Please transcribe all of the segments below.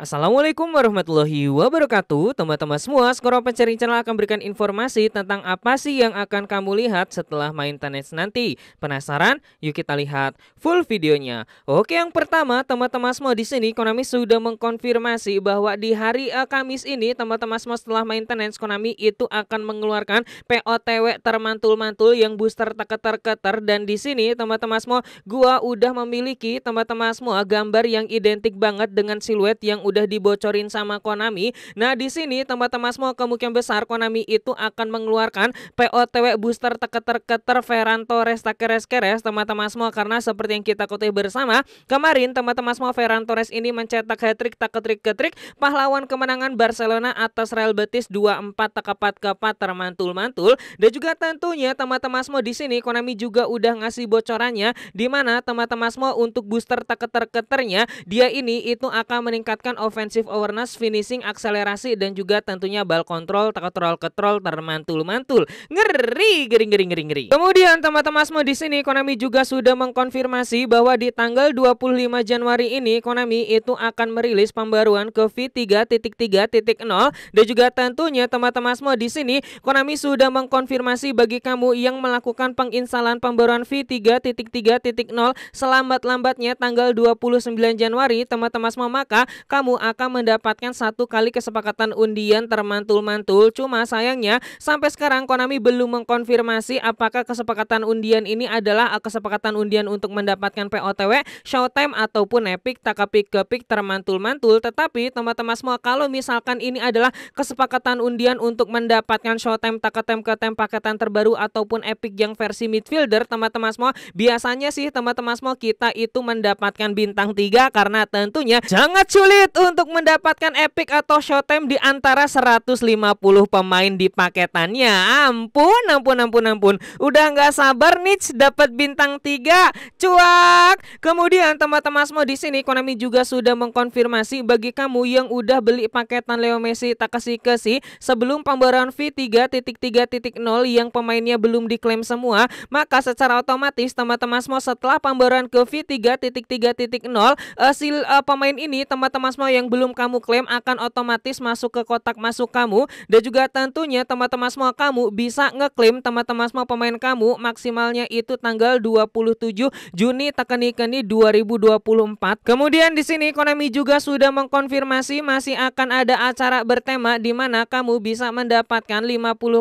Assalamualaikum warahmatullahi wabarakatuh Teman-teman semua, Sekarang Pencari Channel akan berikan informasi tentang apa sih yang akan kamu lihat setelah main tenis nanti Penasaran? Yuk kita lihat full videonya Oke yang pertama, teman-teman semua di sini Konami sudah mengkonfirmasi bahwa di hari eh, Kamis ini Teman-teman semua setelah main tenis Konami itu akan mengeluarkan POTW termantul-mantul yang booster teketer-keter Dan di sini teman-teman semua, gua udah memiliki teman-teman semua gambar yang identik banget dengan siluet yang udah dibocorin sama Konami. Nah, di sini teman-teman semua kemungkinan besar Konami itu akan mengeluarkan POTW booster teketer-keter Ferran Torres takeres-keres teman-teman semua karena seperti yang kita kutip bersama, kemarin teman-teman semua Ferran Torres ini mencetak hat-trick taketrik-ketrik pahlawan kemenangan Barcelona atas Real Betis 2-4 takapat-kapat termantul-mantul dan juga tentunya teman-teman semua di sini Konami juga udah ngasih bocorannya di mana teman-teman semua untuk booster teketer-keternya dia ini itu akan meningkatkan offensive awareness, finishing, akselerasi dan juga tentunya ball control, kontrol control, termantul-mantul. Ngeri, gering gering gering ngeri. Kemudian teman-teman semua di sini Konami juga sudah mengkonfirmasi bahwa di tanggal 25 Januari ini Konami itu akan merilis pembaruan ke V3.3.0 dan juga tentunya teman-teman semua di sini Konami sudah mengkonfirmasi bagi kamu yang melakukan penginstalan pembaruan V3.3.0 selambat-lambatnya tanggal 29 Januari teman-teman semua maka kamu akan mendapatkan satu kali kesepakatan undian termantul-mantul. Cuma sayangnya sampai sekarang Konami belum mengkonfirmasi apakah kesepakatan undian ini adalah eh, kesepakatan undian untuk mendapatkan POTW, Showtime ataupun Epic Takapik Gepik termantul-mantul. Tetapi teman-teman semua kalau misalkan ini adalah kesepakatan undian untuk mendapatkan Showtime Takatem Ketem paketan terbaru ataupun Epic yang versi midfielder, teman-teman semua biasanya sih teman-teman semua kita itu mendapatkan bintang 3 karena tentunya sangat sulit sulit untuk mendapatkan epic atau showtime di antara 150 pemain di paketannya. Ampun, ampun, ampun, ampun. Udah nggak sabar nih dapat bintang 3. Cuak. Kemudian teman-teman semua di sini Konami juga sudah mengkonfirmasi bagi kamu yang udah beli paketan Leo Messi tak kasih ke sih sebelum pembaruan V3.3.0 yang pemainnya belum diklaim semua, maka secara otomatis teman-teman semua setelah pembaruan ke V3.3.0 uh, uh, pemain ini teman-teman yang belum kamu klaim akan otomatis masuk ke kotak masuk kamu dan juga tentunya teman-teman semua kamu bisa ngeklaim teman-teman semua pemain kamu maksimalnya itu tanggal 27 Juni tekeni-keni 2024. Kemudian di sini Konami juga sudah mengkonfirmasi masih akan ada acara bertema di mana kamu bisa mendapatkan 50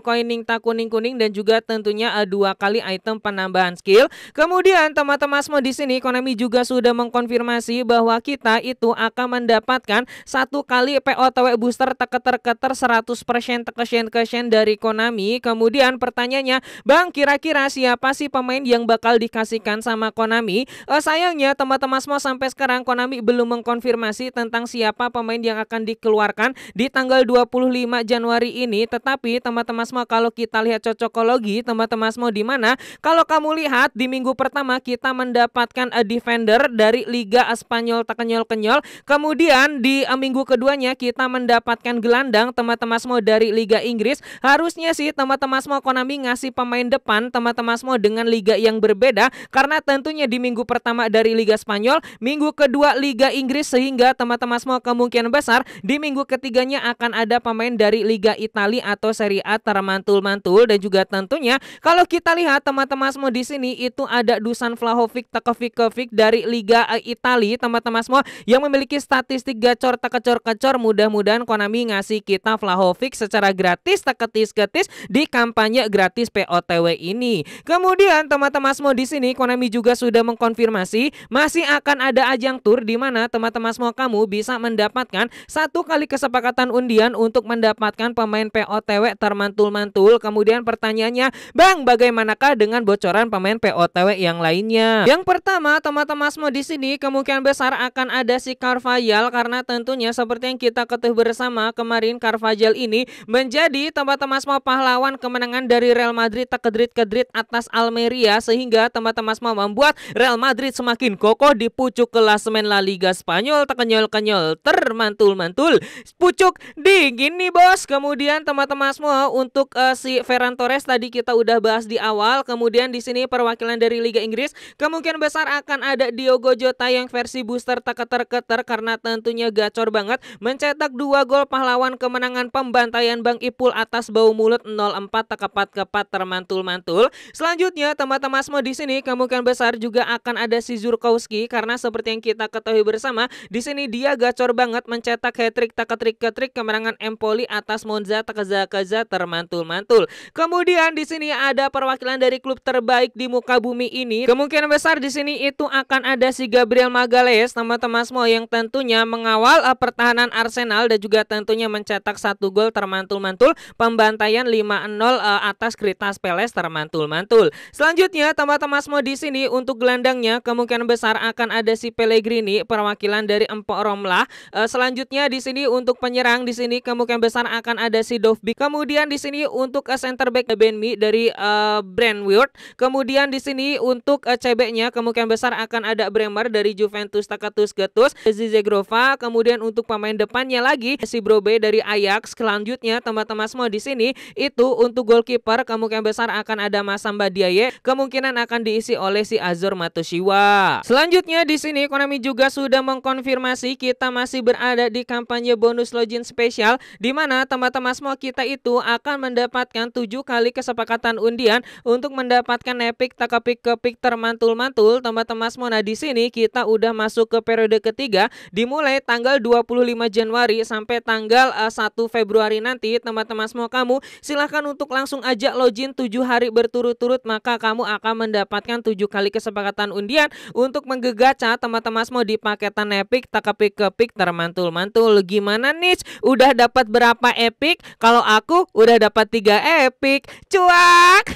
koin tak kuning-kuning dan juga tentunya eh, dua kali item penambahan skill. Kemudian teman-teman semua di sini Konami juga sudah mengkonfirmasi bahwa kita itu akan mendapat cepat kan satu kali POTW booster teketer-keter 100% teketer-keter dari Konami kemudian pertanyaannya Bang kira-kira siapa sih pemain yang bakal dikasihkan sama Konami eh, sayangnya teman-teman semua sampai sekarang Konami belum mengkonfirmasi tentang siapa pemain yang akan dikeluarkan di tanggal 25 Januari ini tetapi teman-teman semua kalau kita lihat cocokologi teman-teman semua di mana kalau kamu lihat di minggu pertama kita mendapatkan a eh, defender dari Liga Spanyol kenyol kenyol kemudian Kemudian di eh, minggu keduanya kita mendapatkan gelandang teman-teman semua dari Liga Inggris. Harusnya sih teman-teman semua Konami ngasih pemain depan teman-teman semua dengan liga yang berbeda karena tentunya di minggu pertama dari Liga Spanyol, minggu kedua Liga Inggris sehingga teman-teman semua kemungkinan besar di minggu ketiganya akan ada pemain dari Liga Italia atau Serie A termantul-mantul dan juga tentunya kalau kita lihat teman-teman semua di sini itu ada Dusan Vlahovic Takovic dari Liga eh, Italia teman-teman semua yang memiliki statistik Tiga gacor tak kecor kecor mudah-mudahan Konami ngasih kita Vlahovic secara gratis tak ketis ketis di kampanye gratis POTW ini. Kemudian teman-teman semua di sini Konami juga sudah mengkonfirmasi masih akan ada ajang tour di mana teman-teman semua kamu bisa mendapatkan satu kali kesepakatan undian untuk mendapatkan pemain POTW termantul-mantul. Kemudian pertanyaannya, Bang, bagaimanakah dengan bocoran pemain POTW yang lainnya? Yang pertama, teman-teman semua di sini kemungkinan besar akan ada si Carvajal karena tentunya seperti yang kita ketahui bersama kemarin Carvajal ini menjadi teman-teman semua pahlawan kemenangan dari Real Madrid terkedrit-kedrit atas Almeria sehingga teman-teman semua membuat Real Madrid semakin kokoh di pucuk klasemen La Liga Spanyol terkenyol-kenyol termantul-mantul pucuk dingin nih bos kemudian teman-teman semua untuk uh, si Ferran Torres tadi kita udah bahas di awal kemudian di sini perwakilan dari Liga Inggris kemungkinan besar akan ada Diogo Jota yang versi booster tak keter-keter karena tentu tentunya gacor banget mencetak dua gol pahlawan kemenangan pembantaian Bang Ipul atas bau mulut 04 tekepat-kepat termantul-mantul. Selanjutnya teman-teman semua di sini kemungkinan besar juga akan ada si Zurkowski karena seperti yang kita ketahui bersama di sini dia gacor banget mencetak hat-trick tak ketrik kemenangan Empoli atas Monza tekeza-keza termantul-mantul. Kemudian di sini ada perwakilan dari klub terbaik di muka bumi ini. Kemungkinan besar di sini itu akan ada si Gabriel Magalhaes teman-teman semua yang tentunya mengawal uh, pertahanan Arsenal dan juga tentunya mencetak satu gol termantul-mantul pembantaian 5-0 uh, eh, atas Kritas Peles termantul-mantul. Selanjutnya teman-teman semua di sini untuk gelandangnya kemungkinan besar akan ada si Pellegrini perwakilan dari Empok Romla Uh, eh, selanjutnya di sini untuk penyerang di sini kemungkinan besar akan ada si Dovby. Kemudian di sini untuk uh, center back Benmi dari uh, Brentwood. Kemudian di sini untuk uh, CB-nya kemungkinan besar akan ada Bremer dari Juventus Takatus Getus, Zizegrova Silva, kemudian untuk pemain depannya lagi si Brobe dari Ajax. Selanjutnya teman-teman semua di sini itu untuk goalkeeper kemungkinan besar akan ada Masamba Diaye, kemungkinan akan diisi oleh si Azor Matoshiwa. Selanjutnya di sini Konami juga sudah mengkonfirmasi kita masih berada di kampanye bonus login spesial di mana teman-teman semua kita itu akan mendapatkan tujuh kali kesepakatan undian untuk mendapatkan epic takapik kepik termantul-mantul teman-teman semua. Nah di sini kita udah masuk ke periode ketiga dimulai mulai tanggal 25 Januari sampai tanggal uh, eh, 1 Februari nanti teman-teman semua kamu silahkan untuk langsung ajak login 7 hari berturut-turut maka kamu akan mendapatkan 7 kali kesepakatan undian untuk menggegaca teman-teman semua di paketan Epic takapik kepik termantul-mantul gimana nih udah dapat berapa Epic kalau aku udah dapat 3 Epic cuak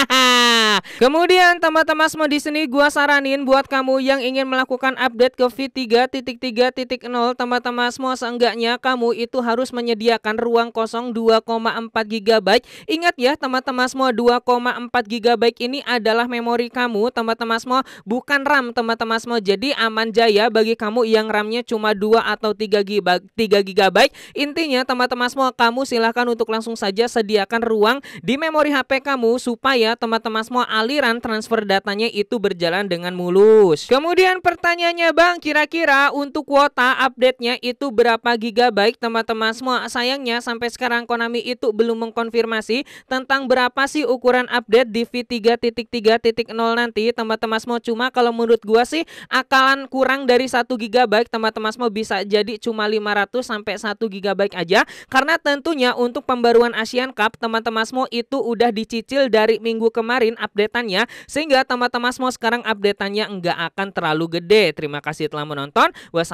Kemudian teman-teman semua di sini gua saranin buat kamu yang ingin melakukan update ke V3.3 3.0 teman-teman semua seenggaknya kamu itu harus menyediakan ruang kosong 2,4 GB. Ingat ya teman-teman semua 2,4 GB ini adalah memori kamu teman-teman semua bukan RAM teman-teman semua. Jadi aman jaya bagi kamu yang RAM-nya cuma 2 atau 3 GB. 3 GB. Intinya teman-teman semua kamu silahkan untuk langsung saja sediakan ruang di memori HP kamu supaya teman-teman semua aliran transfer datanya itu berjalan dengan mulus. Kemudian pertanyaannya Bang, kira-kira untuk kuota update-nya itu berapa gigabyte teman-teman semua. Sayangnya sampai sekarang Konami itu belum mengkonfirmasi tentang berapa sih ukuran update di V3.3.0 nanti teman-teman semua. Cuma kalau menurut gua sih akalan kurang dari 1 gigabyte teman-teman semua bisa jadi cuma 500 sampai 1 gigabyte aja karena tentunya untuk pembaruan Asian Cup teman-teman semua itu udah dicicil dari minggu kemarin update updateannya sehingga teman-teman semua sekarang update updateannya enggak akan terlalu gede. Terima kasih telah menonton. wassalamualaikum